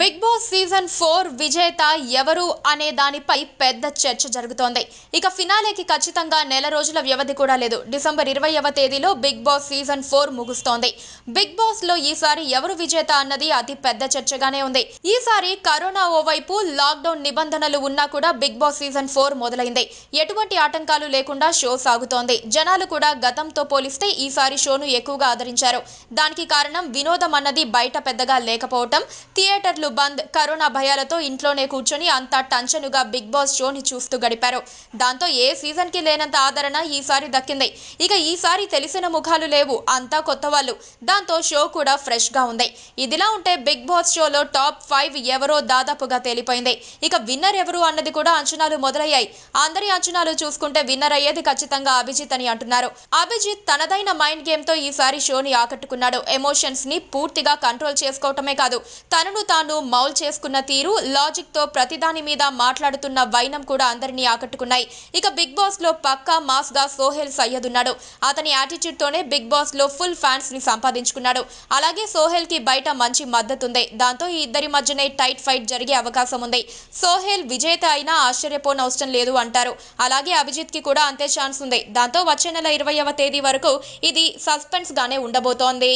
big Boss season four విజేత ఎవరు అనే దానిపై పెద్ద చర్చ జరుగుతోంది ఇక ఫినాలేకి ఖచ్చితంగా నెల రోజుల వ్యవధి కూడా లేదు డిసెంబర్ ఇరవైవ తేదీలో బిగ్ బాస్ సీజన్ ఫోర్ ముగుస్తోంది బిగ్ బాస్ లో ఈసారి ఎవరు విజేత అన్నది అతి పెద్ద చర్చగానే ఉంది ఈసారి కరోనా ఓవైపు లాక్డౌన్ నిబంధనలు ఉన్నా కూడా బిగ్ బాస్ సీజన్ ఫోర్ మొదలైంది ఎటువంటి ఆటంకాలు లేకుండా షో సాగుతోంది జనాలు కూడా గతంతో పోలిస్తే ఈసారి షోను ఎక్కువగా ఆదరించారు దానికి కారణం వినోదం అన్నది బయట పెద్దగా లేకపోవటం థియేటర్లు స్కూళ్లు బంద్ కరోనా భయాలతో ఇంట్లోనే కూర్చొని అంతా టంచనుగా బిగ్ బాస్ షోని చూస్తూ గడిపారు దాంతో ఏ సీజన్కి లేనంత ఆదరణ ఈసారి దక్కింది ఇక ఈసారి తెలిసిన ముఖాలు లేవు అంతా కొత్త వాళ్ళు దాంతో షో కూడా ఫ్రెష్గా ఉంది ఇదిలా ఉంటే బిగ్ బాస్ షోలో టాప్ ఫైవ్ ఎవరో దాదాపుగా తేలిపోయింది ఇక విన్నర్ ఎవరు అన్నది కూడా అంచనాలు మొదలయ్యాయి అందరి అంచనాలు చూసుకుంటే విన్నర్ అయ్యేది ఖచ్చితంగా అభిజిత్ అని అంటున్నారు అభిజిత్ తనదైన మైండ్ గేమ్తో ఈసారి షోని ఆకట్టుకున్నాడు ఎమోషన్స్ ని పూర్తిగా కంట్రోల్ చేసుకోవటమే కాదు తనను తాను విషయాలను మౌల్ చేసుకున్న తీరు లాజిక్తో ప్రతిదాని మీద మాట్లాడుతున్న వైనం కూడా అందరినీ ఆకట్టుకున్నాయి ఇక బిగ్ బాస్లో పక్కా మాస్ గా సోహెల్ సయ్యద్ ఉన్నాడు అతని యాటిట్యూడ్తోనే బిగ్ బాస్లో ఫుల్ ఫ్యాన్స్ని సంపాదించుకున్నాడు అలాగే సోహెల్కి బయట మంచి మద్దతు ఉంది దాంతో ఈ ఇద్దరి మధ్యనే టైట్ ఫైట్ జరిగే అవకాశం ఉంది సోహెల్ విజేత అయినా అవసరం లేదు అంటారు అలాగే అభిజిత్కి కూడా అంతే ఛాన్స్ ఉంది దాంతో వచ్చే నెల ఇరవైవ తేదీ వరకు ఇది సస్పెన్స్గానే ఉండబోతోంది